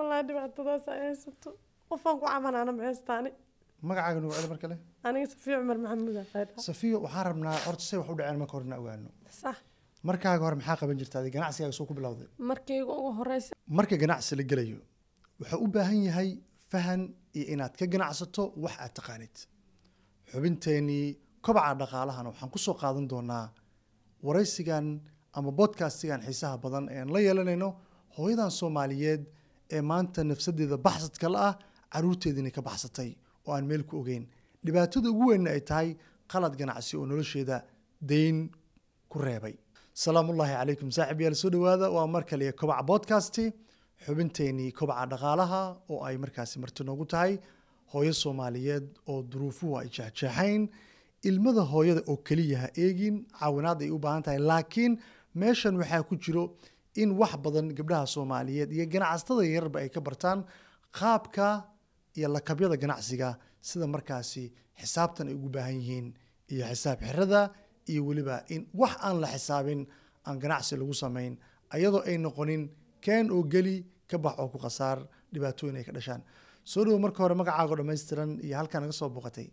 wallaahi dhibaatadaas ay haysato qofaan ku caban ma haystaani magacaaga nugu mar kale aniga safiyo cumar maxamuud safiyo waxaan rabnaa horta say wax u dhaceen marka horena ogaano sax markaaga hore maxaa qaban jirtaa adi ganacsigaaga soo ku bilowday markayga ugu horeysa marka ganacsi la gelayo waxaa u baahan yahay fahan iyo inaad ka ganacsato wax aad taqaanid xubinteenii kobaca dhaqaalahana waxaan kusoo qaadan doonaa waraysigan ama bodcastigan xiisaha badan eean la yeelanayno hooyadan soomaaliyeed ee maanta nafsadeeda baxsadka la ah caruurteediina ka baxsatay oo aan meel ku ogeyn dhibaatada ugu weynna ay tahay qalad ganacsi oo nolosheeda dayn ku reebay salaamullaahi calaykum saaxib yaal soo dhawaada waa mar kaliya kobaca bodkasti xubinteennii kobaca dhaqaalaha oo ay markaasi marti noogu tahay hooyo soomaaliyeed oo duruufuhu ay jeexjeexayn ilmada hooyada oo keliya ha eegin caawinaad ay u baahan tahay laakiin meeshan waxaa ku jiro in wax badan gabdhaha soomaaliyeed iyo ganacsatada yararba ay ka bartaan qaabka iyo lakabyada ganacsiga sida markaasi xisaabtan ay ugu baahan yihiin iyo xisaab xirada iyo weliba in wax aan la xisaabin aan ganacsi lagu samayn ayadoo ay noqonin keen oo geli ka bax oo ku khasaar dhibaatooyin ay ka dhashaan soo dhowo marka hore magacaago dhammaystiran iyo halkaa naga soo booqatay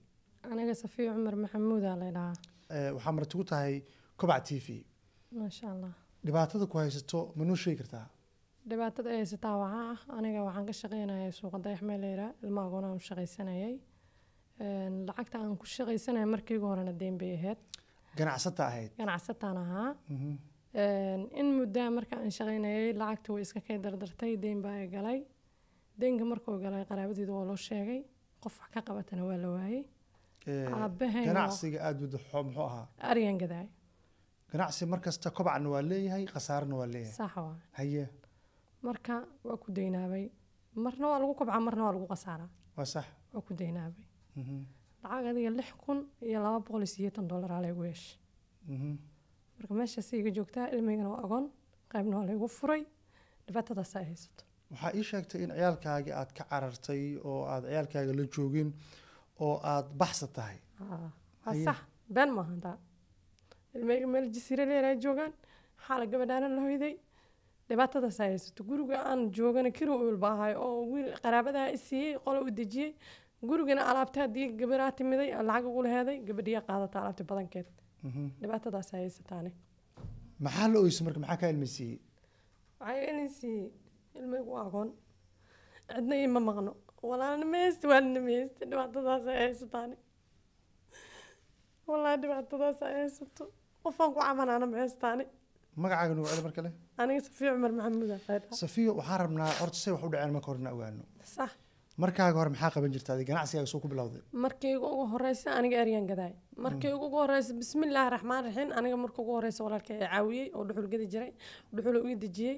aniga safiya cumar maxamuud aa la dhahaa eh, waxaa martigu tahay kobac t v maasha allah dhibaatada ku haysato ma noo sheegi kartaa dhibaatada ay haysataa waxaa ah aniga waxaan ka shaqeynayay suuqa dayax meeleera ilma agoona aan shaqaysanayay lacagta aan ku shaqaysanaya markiigu horena deyn bay ahayd ganacsata ahayd ganacsataan ahaa mm-hmm. in muddaa marka aan shaqeynayay lacagta way iska kay dardartay deyn baa ay galay deynka markuu galay qaraabadiida waa loo sheegay qof wax ka qabatana waa la waayey aabahay ganacsiga aada wada muxuu ahaa aryan gadaay ganacsi markasta kobacna waa leeyahay khasaarana waa leeyahay haye marka waa ku daynaabay marna waa lagu kobcaa marna waa lagu khasaaraa waa sax waa ku daynaabay mhm. lacag adiga lix kun iyo laba boqol iyo sideetan dollar laygu yeeshay mhm. marka meeshaas iga joogtaa ilmigana waa agoon qaybna waa laygu furay dhibaatadaas haysato waxaa ii sheegtay in ciyaalkaagi aada ka carartay oo aada ciyaalkaaga la joogin oo aada baxsa tahay waa sax been maaha daa ilmeyga meel jasiiro leeraa joogaan xaala gabadhaana la hoyday dhibaatadaas haysato guriga aan joogana kirow il baahay oo wiil qaraabadaa isiiyey qolo u dejiyey gurigana alaabta haddii gabaraa timiday lacag ugu laheeday gabadhiyaa qaadata alaabta badankeed mhm. dhibaatadaas haysataane maxaa la oyso marka maxaa kaa ilmaysiiyey waxaa ilmaysiiyey ilmaygu aqoon cidna ima maqno walaalna meeste waalna meeste dhibaatadaas haysataane wallaahi dhibaatadaas haysato qofaan ku cabanana ma heystaani magacaaga nugu celi markale aniga safiya cumar maxamuud safiyo waxaan rabnaa horta say wax u dhaceen marka hore na ogaano sax ah. markaaga hore maxaa qaban jirta adiga ganacsigaaga soo ku bilowday markayga ugu horeysa aniga eryaan gadaay markayga mm. ugu horeysa bismillaahi raxmaan raxiim aniga marka ugu horeysa walaalkay caawiyey oo dhuxul gadi jiray dhuxul iga dejiyey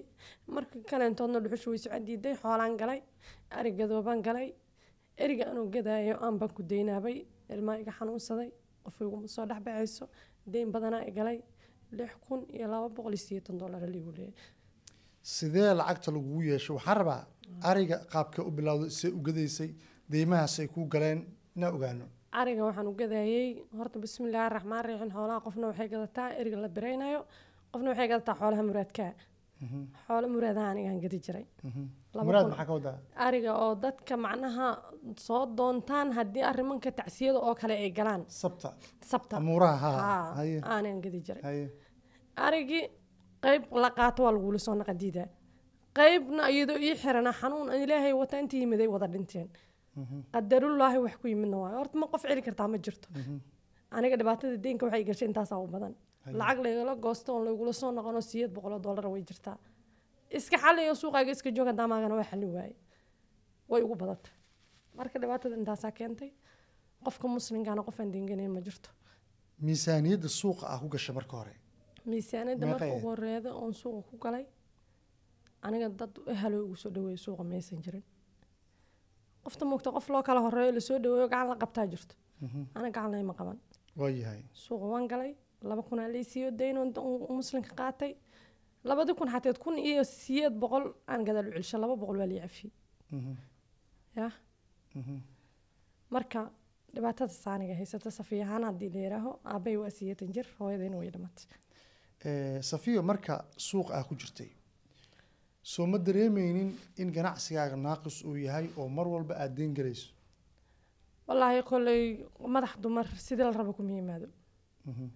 marka kaleentoodna dhuxusha way socod diiday xoolaan galay ari gadoobaan galay eriga anuu gadaayo aan baan ku daynaabay ilmaa iga xanuunsaday qof iguma soo dhexbaxayso dayn badanaa galay lix kun iyo laba boqol iyo sideetan dolar ligu leeyahy sidee lacagta lagugu yeesho waxaan rabaa ariga qaabka u bilowda see u gadaysay deymahaas ay kuu galeen inaan ogaano ariga waxaan u gadayey horta bismillaahi raxmaan raxiim xoolaha qofna waxay gadataa eriga la biraynayo qofna waxay gadataa xoolaha muraadkaa xoolo muraadaha anigaan gadi jiray mhm. ariga oo dadka macnaha soo doontaan haddii arrimanka tacsiyada oo kale ay galaan sabtaanaan gadi jiray arigii qayb la qaato waa lagula soo naqadiida qaybna iyadoo ii xirana xanuun ilaahay wata intii yimiday wada dhinteen mhm. qadarullaahi wax ku yimidna waayo horta ma qof celi kartaa ma jirto mhm. aniga dhibaatada deenka waxay gashay intaasaa u badan lacag lagala goosto oon lagula soo noqono sideed boqoloo dollar way jirtaa iska xaliyo suuqaaga iska jooga daamaagana waa xali waaye way ugu badanta marka dhibaatada intaasaa keentay qofka muslimkaana qofaan dinganayn ma jirto miisaaniyadda suuqa ah ku gashay marka hore miisaaniyadda marka ugu horeeda oon suuqa ku galay aniga dad ehalo igu soo dhaweeya suuqa maysan jirin qofta muugta qof loo kala horeeyo lasoo dhaweeyo gacan la qabtaa jirto mhm. aniga gacan layma qaban waayahay suuqa waan galay laba kun aa laysiiyo daynon muslimka qaatay labadi kun xateed kun iyo siyeed boqol aan gadaal u celisha laba boqol waa lai cafiyey mhm. ya mhm. marka dhibaatada saaniga haysata safiyahaan haddii layiraaho aabay waa siyeetan jir hooyadayna way dhimatay eh, safiyo marka suuq ah ku jirtay soo ma dareemaynin in ganacsigaaga naaqis uu yahay oo mar walba aad deen galayso wallaahi koley madax dumar sidii la raba kuma yimaado mhm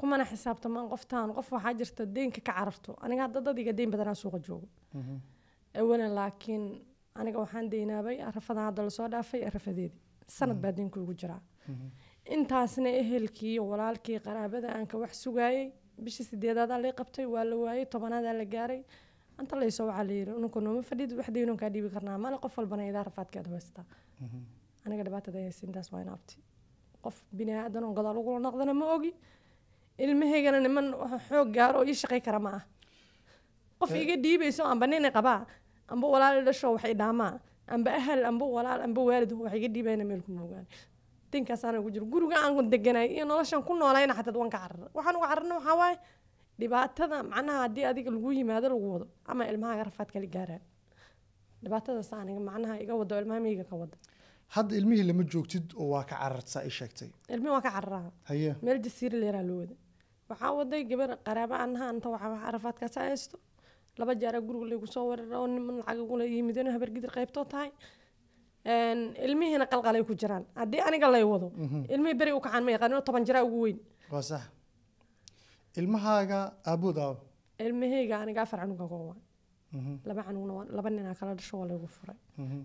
kumana xisaabtamaan qoftaan qof waxaa jirta deynka ka cararto aniga hadda dadiga deyn badanaa suuqa joogo mhm. awalan laakiin aniga waxaan deynaabay arafadan hadda lasoo dhaafay arafadeedi sanad baa mhm. deynku jiraa mhm. intaasna ehelkii walaalkii qaraabada aanka wax sugaayay bishii sideedaadaa lay qabtay waa la waayay tobanaadaa la gaaray anta layso waxaa la yidhi ununka nooma fadhid wax deynon kaa dhiibi karnaa male qof walbana idaa rafaadkeed haystaa aniga dhibaatada haysa intaas waa in qof bini aadan oo gadaal ugu noqdana ma ogi ilmahaygana niman xoog gaaro ii shaqay kara ma ah qof iga dhiibayso amba nina qabaa amba walaal dhasho waxay dhaamaa amba ahal amba walaal amba waalid wax iga dhiibayna meelku moogaan dinkaasaana ugu jiro guriga aan ku deganay iyo noloshan ku noolayna xataa waan ka carara waxaan uga cararna waxaa waaye dhibaatada macnaha haddii adiga lagu yimaado lagu wado ama ilmahaaga rafaad kala gaaraan dhibaatadaas aan macnaha iga wado ilmahameyga ka wada hadda ilmihii lama joogtid oo waa ka carartaa i sheegtay ilmihii waa ka cararaa meel jasiira leeraa loo wada waxaan waday gabar qaraabo anaha anta waxaa carafaadkaas haysto laba jeera guriga laygu soo weerara oo niman lacag ula yimid qaybtoo tahay ilmihiina qalqalay ku jiraan haddii aniga lay wado mhm. ilmihii beri u kacaan ma yaqaan inuu toban jiraa ugu weyn waa sax ilmahaaga aabood aabo ilmahayga aniga afar canuga goowa mhm. laba canugna laba ninaa kala dhasho waa laygu furay mhm.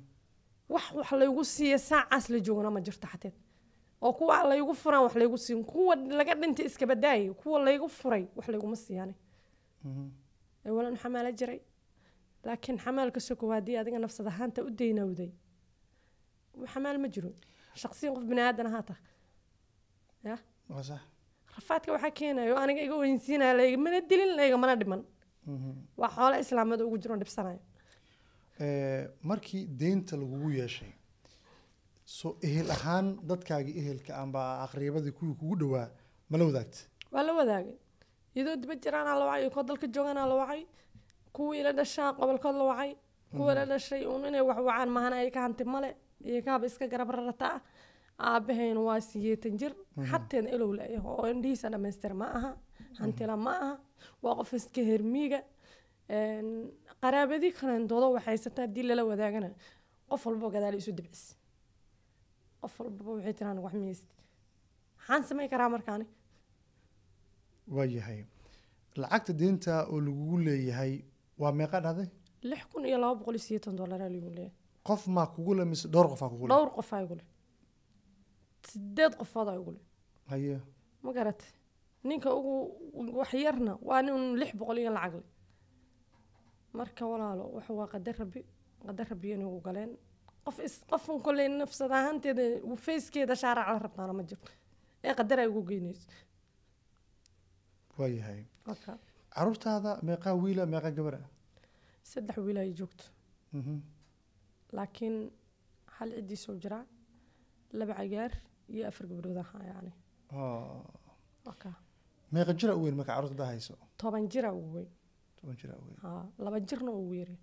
wax wax laygu siiya saacaas la joogana ma jirto xateed oo kuwa laygu furaan wax laygu siin kuwa laga dhintay iskabadaayo kuwa laygu furay wax layguma siiyaan awalan mhm. xamaala jiray laakiin xamaalkasoo kowaadii adiga nafsad ahaanta u daynowday xamaal ma jiro shaqsiyan qof biniaadan ahaa tah ya rafaadka waxaa keenayo aniga iga weynsiinaya laigamana dilin laigamana dhiman mhm. waa xoolo islaamada ugu jiro dhibsanayo markii deynta lagugu yeeshay soo ehel ahaan dadkaagii ehelka ambaa aqriibadii kuwii kugu dhawaa mala wadaagta waa la wadaagay iyadoo diba jiraanaa la wacay kuwa dalka jooganaa la wacay kuwii ila dhashaa qobolkood la wacay kuwa ila mm-hmm. dhashay uun inay wax wacaan mahana iyaga hanti male iyagaaba iska garab rarataa aabaheen waa siyeetan jir xateena mm-hmm. ilow layaho oo indhihiisa dhamaystir ma aha hantila mm-hmm. ma aha waa qof iska hermiiga qaraabadii kaleen doodo waxhaysataa lala wadaagana qof walbo gadaal isu dibcis qof walbaba waxay tiraa anigu wax miyeysti maxaan samayn karaa markaani waayahay lacagta diinta oo lagugu leeyahay waa meeqa dhahday lix kun iyo laba boqol iyo sideetan dollaraa lagu leeyahay qof maa kugu le mise dhowr qofaa kugu dhowr qofaa igu le sideed qofoodaa igu le haye ma garatay ninka ugu wax yarna waa nin lix boqol iyo lacag le marka walaalo waxa waa qadar rabbi qadar rabbiya inagu galeen qof qofan koley nafsad ahaanteeda fayskeeda shaarac la rabtaana ma jirto ee qadara ugu geynayso waayahay caruurtaada meeqaa wiila meeqaa gabar saddex wiil ay joogto mhm. laakiin hal ciddii jiraa laba cagaar iyo afar gabadhood ahaa yani meeqa jira u weyn marka caruurta hayso toban jira ugu weyn toban jira ugu weyn laba jirna ugu yari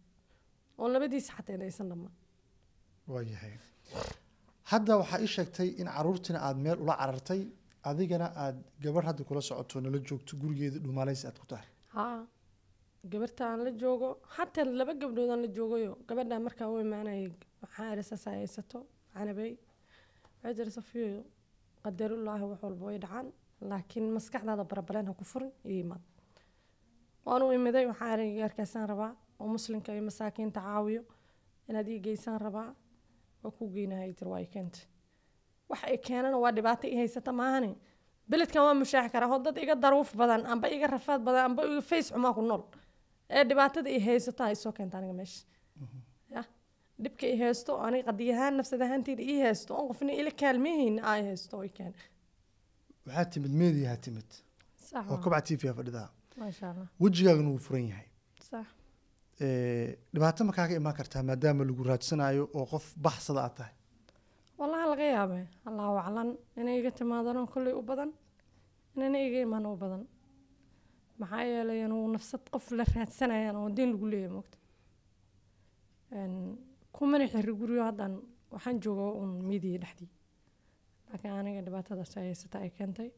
oo labadiisa xataa inaysan dhammaan waayahay hadda waxaa ii sheegtay in caruurtiina aada meel ula carartay adigana aada gabar hadda kula socoto nala joogto gurigeeda dhumaalays aad ku tahay ha gabarta aan la joogo hataa laba gabdhood la joogayo gabadhaa markaa u imaanayay waxaa arisaas ay haysato waxay jira safiyo qadarullaahi wax walba way dhacaan laakiin maskaxdaada barabaleen ha ku furin iyo imaad waan u imiday waxaa ereygaarkaasaan rabaa oo muslimka iyo masaakiinta caawiyo inaad ii geysaan rabaa waa kuu geynahay tir waa ay keentay waxa ay keenana waa dhibaato i haysata maahani beledkan waa mushaaxi karaa hoo dad iga daruuf badan amba iga rafaad badan amba iga face xumaa ku nool ee dhibaatada i haysato ay soo keenta aniga meesha mhm. ya dhibka i haysto aniga qadiy ahaan nafsad ahaanteyda ii haysto oon qofna ila kaalmihayna aa haysto oo i keena waxaa timid meediyahaa timid oo kabca t v fadhidaa wejigaagana wuu furan yahay dhibaato ma kaaga imaan kartaa maadaama lagu raadsanayo oo qof baxsada aad tahay wallaha laga yaabay allahu aclan inay iga timaadano kolley u badan inayna iga imaan u badan maxaa yeelay inuu nafsad qof la raadsanayaan oo diin lagu leeyahy moogta kumana xiri guryo haddaan waxaan jooga uun miidiya dhexdii laakiin aniga dhibaatadaas ay haysata ay keentay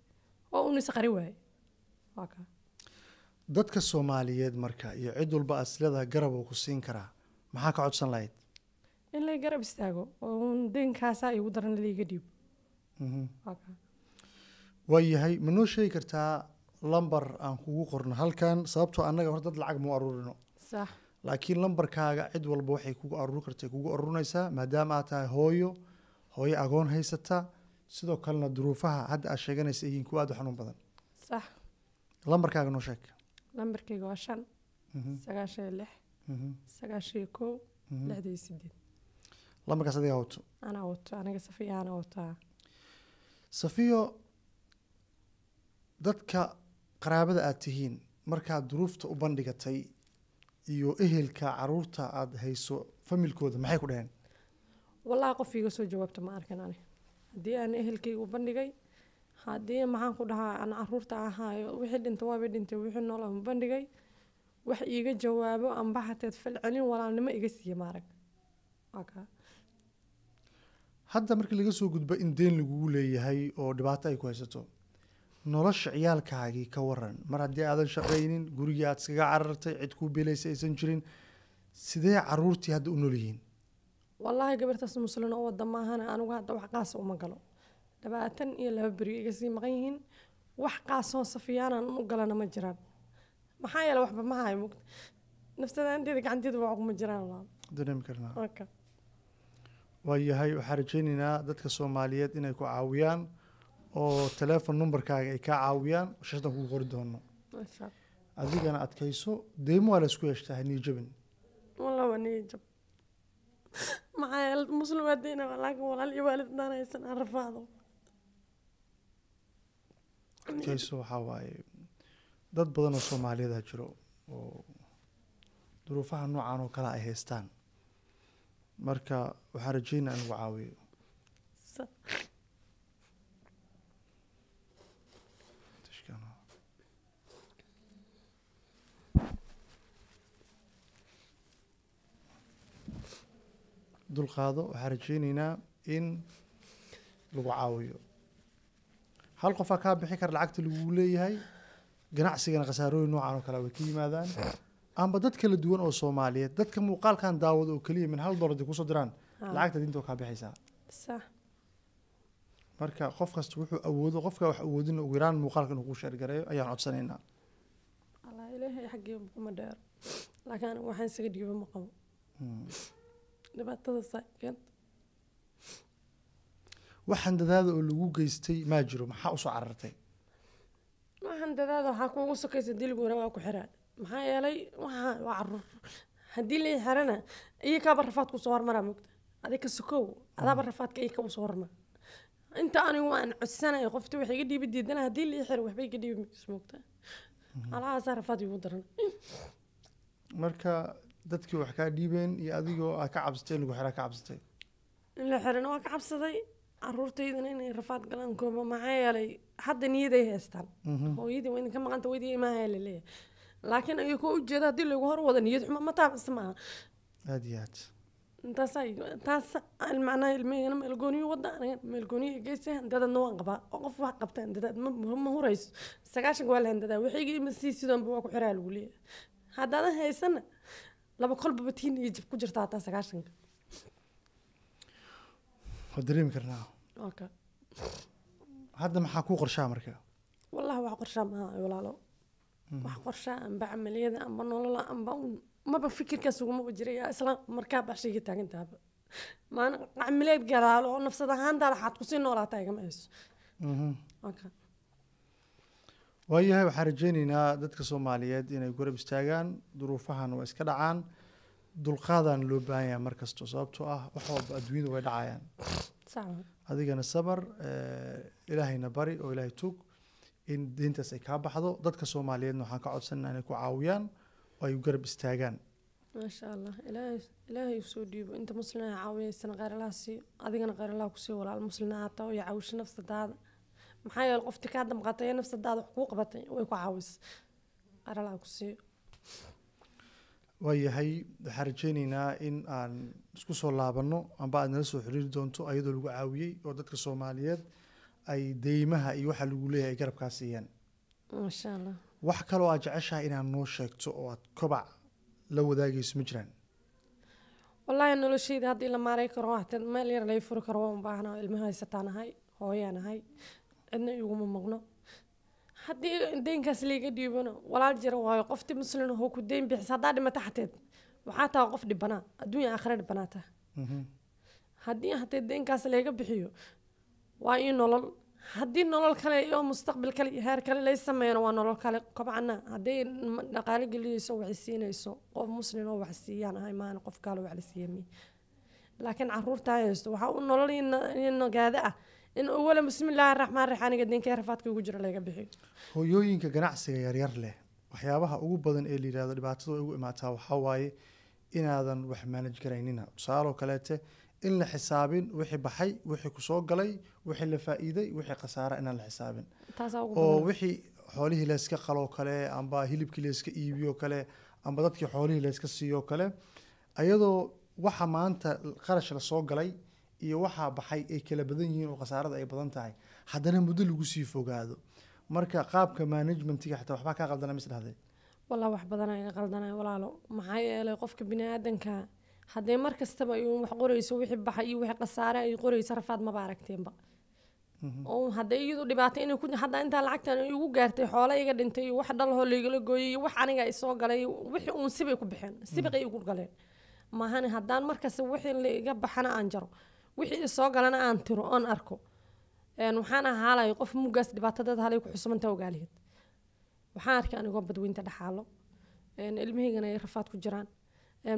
oo uun isqari qari waa kaa dadka soomaaliyeed marka iyo cid walba aad isleedaha garab uu ku siin karaa maxaa ka codsan lahayd in lay garab istaago oo deenkaasaa igu daran layga dhiibo mhm. waayahay ma noo sheegi kartaa lambar aan kugu qorno halkan sababtoo ah annaga hor dad lacag mu aruurino laakiin lambarkaaga cid walba waxay kugu aruuri kartay kugu aruurinaysaa maadaama aad tahay hooyo hooyo agoon haysata sidoo kalena duruufaha hadda aad sheeganaysa yihiin kuwa aada xanuun badan lambarkaaga noo sheeg lambarkeyga waa shan mhm. sagaashan iyo lix mhm. sagaashan iyo kow mhm. lixda iyo sideed lambarkaas adigaa wato anaa wato aniga safiya ana wataa safiyo dadka qaraabada aada tihiin markaad duruufta u bandhigatay iyo ehelka caruurta aada hayso familkooda maxay ku dhaheen wallahi qof iiga soo jawaabta ma arkan ani haddii aan ehelkayga u bandhigay haddii maxaan ku dhahaa an caruurta ahaayo wixii dhinta waaba dhintay wixii noola bandhigay wax iiga jawaabo amba hateed falcelin walaalnimo iga siiya maarag hadda markii laga soo gudbo in deen lagugu leeyahay oo dhibaato ay ku haysato nolosha ciyaalkaagii ka waran mar haddii aadan shaqaynin gurigii aad iskaga carartay cid kuu beelaysa aysan jirin sidee caruurtii hadda u nolyihiin wallaahi gabartaas muslin oo wada maahana anigu hadda wax qaasa uma galo labaatan iyo laba beri iga sii maqan yihiin wax qaasoo safiyaanaan u galana ma jiraan maxaa yeele waxba ma hayo mugta naftadaanteeda gacanteeda waa kuma jiraan dareemi karnaa waayahay waxaan rajaynaynaa dadka soomaaliyeed inay ku caawiyaan oo teleefon numberkaaga ay kaa caawiyaan shashdan kugu qori doono adigana adkayso deymo waa laisku yeeshtaa haniyo jabin wallaba niyo jab maxaa yeele muslim waa deyna walaal iyo waalid daan aan rafaado adkeyso waxaa waaye dad badan oo soomaaliyaeda jiro oo duruufaha noocaan oo kale ay haystaan marka waxaan rajeynaa in lagu caawiyo dulqaado waxaan rajeyneynaa in lagu caawiyo hal qofaa kaa bixi kara lacagta laguu leeyahay ganacsigana khasaarooyin noocaan oo kale way ka yimaadaan amba dad kala duwan oo soomaaliyeed dadka muuqaalkan daawado oo keliya min hal dolar kusoo diraan ah. lacagta diinta kaa bixaysaa marka qof kasta wuxuu awoodo qofka wax awoodina ugu yaraan muuqaalka inuu kuu sheergareeyo ayaan codsanaynaa ilaahay xaggeebu kuma dheero laakiin waxaan isaga dhiibo ma qabo hmm. dhibaatada saa keenta waxaan dadaada oo lagu geystay maa jiro maxaa usoo carartay waxaan dadaada waxaa kuugu sokaysa diligu hore waa ku xiraa maxaa yeelay waxaa waa caruur haddii lai xirana iyakaaba rafaadka usoo hormaraa mogta adig ka sokow adaaba mm. rafaadka iyaka usoo hormaa inta anigu aan codsanayo qofta waxa iga dhiiba diidana haddii lai xiro waxba iga dhiibi mayso mogta mm-hmm. alahaasaa rafaad igu daran marka dadkii wax kaa dhiibeen iyo adigoo a ka cabsatay in lagu xiraa ka cabsatay in la xirana waa ka cabsaday caruurtaydana inay rafaad galaan kooba maxaa yeelay hadda niyaday haystaan mhm. hooyadii waa idinka maqanta weydi imaaha laleeyahay laakiin ayay koo ujeeda haddii lagu hor wada niyad xumo ma taabcisa maaha aad iyo aad taas macnaha ilmahayana meelgooniyo wada aniga meelgooniyo geysay handadadna waan qabaa oo qof wax qabta handadaad ma hurayso sagaashanka waa la handadaa waxiga ima sii sidoonba waa ku xiraa lagu leeyahay haddaadan haysana laba kolbaba tiin iyo jib ku jirta hataa sagaashanka waa dareemi karnaa hadda maxaa ku qorshaa marka wallahi wax qorshaa maaha walaalo mhm. wax qorshaa anba camaliyada anba nolola anba maba fikirkaas ugumaba jiraya isla markaa baxshiga taagantaaba maalin camileed galaalo oo nafsad ahaantaada waxaad kusii noolaataa igama hayso mhm. waayahay waxaan rajeyneynaa dadka soomaaliyeed inay gorab istaagaan duruufahan waa iska dhacaan dulqaadaan loo baahanyaa markastoo sababtoo ah wax walba adduunyadu way dhacayaan adigana sabar eh, ilaahayna bari oo ilaahay tug in diintaas ay kaa baxdo dadka soomaaliyeedna waxaan ka codsanaa inay ku caawiyaan oo ay garab istaagaan maasha allah ilaahay ilaahay usoo dhiibo inta muslinaha caawiyaysana qayralaha siiyo adigana qayralaha kusii walaal muslinaha taa iyo caawisho nafsadaada maxaa yeele qofti kaa damqatay ee nafsadaada wax kuu qabatay way ku caawisa qayralaha kusiiyo waayahay waxaan rajeyneynaa in aan isku soo laabanno amba aad nala soo xiriiri doonto ayadoo lagu caawiyey oo dadka soomaaliyeed ay deymaha iyo waxaa lagu leeyahay ay garabkaa siiyaan maasha allah wax kaloo aad jeceshahay inaad noo sheegto oo aad kobac la wadaagayso ma jiraan wallaahi nolosheyda haddii la maaray karo waxteed meel yar lay furi karo waa u baahna ilmaha haysataan ahay hooyaan ahay cidna iguma maqno haddii deynkaas laga dhiibano walaal jira waayo qofti muslin hoo ah ku deyn bixis haddaa dhimata xateed waxaa taha qof dhibanaa adduunya aakhira dhibanaa taha mhm. haddii hatee deynkaas layga bixiyo waa ii nolol haddii nolol kale oo mustaqbal kale iyo heer kale lay sameeyana waa nolol kale kobcana ah, hadday dhaqaale geliyeyso wax siinayso qof muslin oo wax siiyaan ah imaan qof kaale wax la siiya laakiin caruurtaa haysto waxaa u nolol nagaada ah in uwala bismillaahi raxmaan raxaaniga diinkee rafaadka ugu jiro laga bixiyo hooyooyinka ganacsiga yaryar leh waxyaabaha ugu badan ee layihahdo dhibaatadu ugu imaataa waxaa waaye inaadan wax maanaj garaynina tusaaloo kaleete in la xisaabin wixii baxay wixii kusoo galay wixii la faa-iiday wixii khasaara inaan la xisaabin oo wixii xoolihii layska qaloo kale amba hilibkii layska iibiyo kale amba dadkii xoolihii layska siiyo kale ayadoo waxa maanta qarash lasoo galay iyo waxaa baxay ay kala badan yihiin oo khasaarada ay badan tahay haddana muddo lagu sii fogaado marka qaabka managementiga xataa waxbaa kaa qaldana mis dhahdee walaa wax badan iga qaldanay walaalo maxaa yeelay qofka bini-aadanka haddee mar kastaba iuun wax qorayso wixii baxay iyo wixii khasaare ay qorayso rafaad maba aragteenba mhm. oo haddee iyadu dhibaato inay ku haddaa intaa lacagtan igu gaartay xoola iga dhintay iyo wax dhalhoo laigala gooyay iyo wax aniga isoo galay wixii uun sibay ku baxeen sibiqay igu mhm. galeen maahane haddaan markasta wixii la baxana aan jaro wixii soo galana aan tiro oon arko waxaan ahaalay qof mugaas dhibaatadeed halay ku xusmanta ogaalaheed waxaan arkay anigoo badweynta dhaxaalo ilmahaygana ay rafaad ku jiraan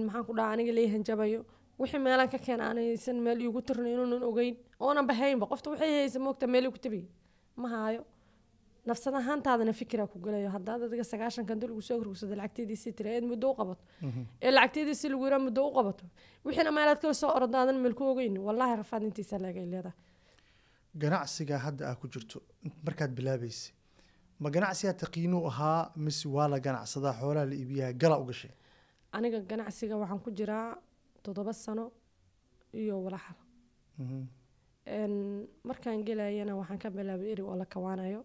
maxaan ku dhaha aniga lay hanjabayo wixii meelaan ka keena aanaysan meel iigu tirna oonan ogeyn oonan bahaynba qofta waxay haysa moogta meel ku tabiy ma haayo nafsad ahaantaadana fikira ku galayo hadaad adiga sagaashankan dul ugu soo horgursato lacagteedii si tira eed muddo u qabato ee lacagteedii lagu yira muddo u qabato wixiina meelaad kala soo orod meel ku ogeyn wallaahi rafaad intiisa leegay leedahay ganacsiga hadda aad ku jirto markaad bilaabaysa ma ganacsigaa taqiinuu ahaa mise waa la ganacsadaa xoolaha la iibiyaha gala u gashay aniga ganacsiga waxaan ku jiraa todoba sano iyo walaxal markaan gelayana waxaan ka bilaabay eri oo la kawaanayo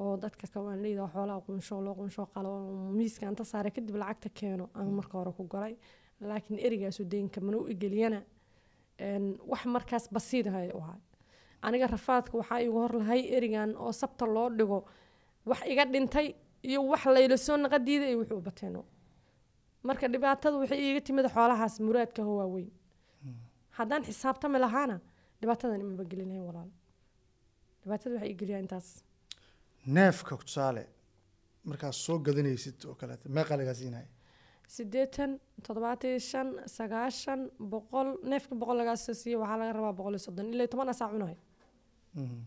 oo dadka kawaanleyda xoolaa qunsho loo qunsho qalo miiska anta saare kadib lacagta keeno aan mm. marka hore ku galay laakiin erigaasu deynka mana u egeliyana wax markaas basiidahay u ahay aniga rafaadka waxaa igu hor lahay erigan oo sabta loo dhigo wax iga dhintay iyo wax layla soo naqadiida iyo wuxuu bateeno marka dhibaatada waxay iiga timid xoolahaas muraadka howaa weyn mm. haddaan xisaabtami lahaana dhibaatadan imaba gelin lahayn walaal dhibaatada waxay igeliyaan intaas neefka tusaale markaad soo gadanaysid oo kaleet meeqaa lagaa siinaya siddeetan toddobaatan iyo shan sagaashan boqol neefka boqol lagaasoo siiya waxaa laga rabaa boqol iyo soddon ilaa toban asaa cunahay mhm.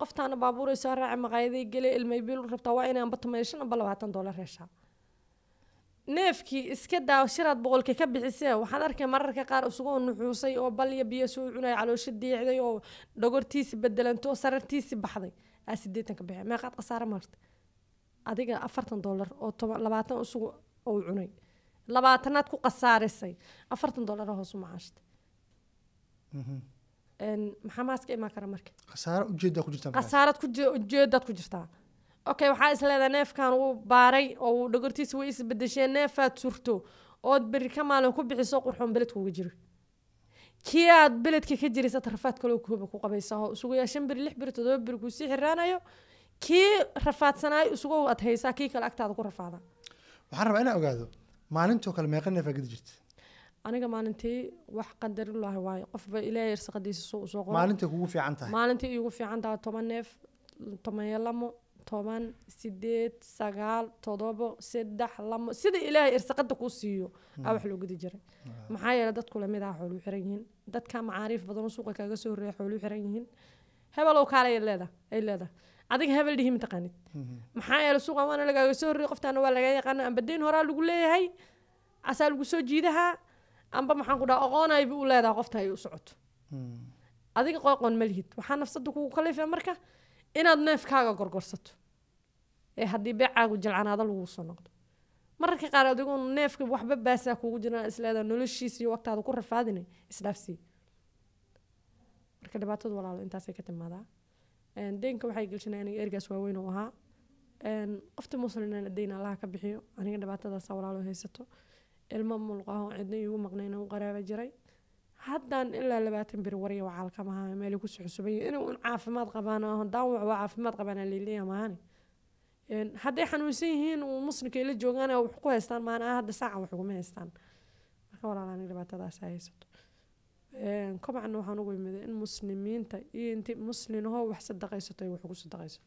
qoftaana baabuuray soo raaci maqaayaday gelay ilmaybiil rabtaa waa inay amba shan amba labaatan doolar reeshaa neefkii iska daa shiraad boqolka ka bixisee waxaad arkay mararka qaar isagoo nuxuusay oo balya biyo suu cunaya caloosho diicday oo dhogortiisi bedelantoo sarartiisi baxday aa sideetan ka baxey meeqaad khasaare martay adiga afartan dollar oo labaatan isugu uu cunay labaatanaad ku khasaarisay afartan dollar hoos u macaashtay mhm. maxaa maaska imaan kara marka khasaarad ujeedaad ku jirtaa okay waxaa isleedaa leedahay neefkan wuu baaray oo wuu dhogortiisa way isbedesheen neefaad surto ood beri ka maalin ku bixiso qurxoon beled beledkuuga jiro kii aad beledka ka jiraysad rafaad kaloo kooba ku qabaysaho isugu yaa shan beri lix beri todoba beri kuusii xiraanayo kii rafaadsanaayo isugu aad haysaa kii kale agtaada ku rafaada waxaan rabaa inaan ogaado maalintoo kale meeqa neef aad gadi jirta aniga maalintii wax qadar qadarulaha waayo qofba ilaahay irsaqadiisa soo soo qoro maalintii kugu fiican tahay maalintii iigu fiican tahay toban neef toban iyo lamo toban sideed sagaal todobo saddex lamo sida ilaahay irsaqada kuu siiyo hmm. aa wax loo gudi jiray maxaa yeele dadku lamid aha xooluu xiran yihiin dadka macaariif badanoo suuqa kaaga soo horeeya xooluu xiran yihiin hebelow kaale leeda ay leedahay adiga hebel dhihi mataqaanid mm-hmm. maxaa yeele suuqa waana lagaaga soo horreeya qoftaana waa lagaa yaqaana amba horaa lagu leeyahay asaa lagu soo jiidahaa amba maxaan ku dhaha aqoonayba u leedaha qofta ay u socoto mm. adiga qoqoon ma lihid waxaa nafsada kugu kalifa marka inaad neefkaaga gorgorsato ee haddii beecaagu jilcanaada laguu soo noqdo mararka qaar adigu neefka waxba baasaa ah kugu jiraan isleedaa noloshiis iyo waqtaada ku rafaadina isdhaafsii marka dhibaatadu walaalo intaasay ka timaadaa deynka waxay gelshana aniga ergaas waaweyn uu ahaa qofta muslinaan deyn allaha ka bixiyo aniga dhibaatadaasa walaalo haysato ilmo mulqaho cidna iigu maqnayn u qaraaba jiray haddaan ilaa labaatan bir warya wacaalka maha meel igu suxsubay inuu un caafimaad qabaan hadaan waxba caafimaad qabaan liiliya maahani hadday xanuunsan yihiin uu muslimka ila joogaan wax ku haystaan maana ah, hadda saacan wax uguma haystaan marka walaalaan dhibaatadaas haysato kobcana waxaan ugu imida in muslimiinta iyo inti muslinahoo wax sadaqaysato wax ugu sadaqaysato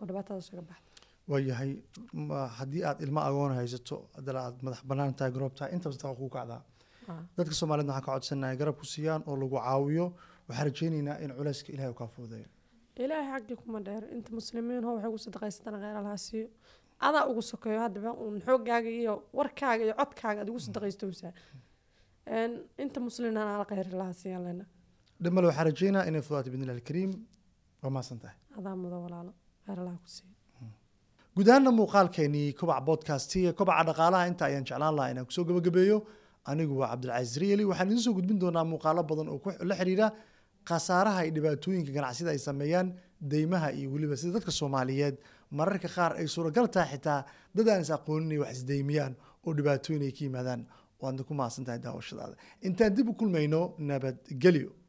oo dhibaatadaas uga baxda waayahay haddii aad ilmo agoon haysato adala aad madax banaan tahay goobtahay intabasdaqa kuu kacdaa dadka somalida waxaan ka codsanaha garab ku siiyaan oo lagu caawiyo waxaan rajeyneynaa in culeyska ilahay kaa fuudeeyo ilaahay xaggii kuma dheer inta muslimiin ho waxay ugu sadaqaysatana kheer allaha siiyo adaa ugu sokeeyo haddaba uun xoogaaga iyo warkaaga iyo codkaaga aad ugu sadaqaystowsaa inta muslimna al kheyr allaha siiyaan dhimale waxaan rajeynaa inay fudaato biidnillahi alkariim waa maasan tahay adaa mudo walaalo kheyr allaha ku siiyo guud ahaanna muuqaalkeenii kobaca bodcastiga kobaca dhaqaalaha inta ayaan jeclaan lahaa inaan kusoo gabagabeeyo anigu waa cabdilcaiis riyali waxaan idiin soo gudbin doonaa muuqaalo badan oo la xiriira khasaaraha ay dhibaatooyinka ganacsiyada ay sameeyaan deymaha iyo weliba sida dadka soomaaliyeed mararka qaar ay suuragal tahay xitaa dad aan is ay wax isdeymiyaan oo dhibaatooyin ay ka yimaadaan waadna ku maasan tahay daawashadaada intaan dib u kulmayno nabadgelyo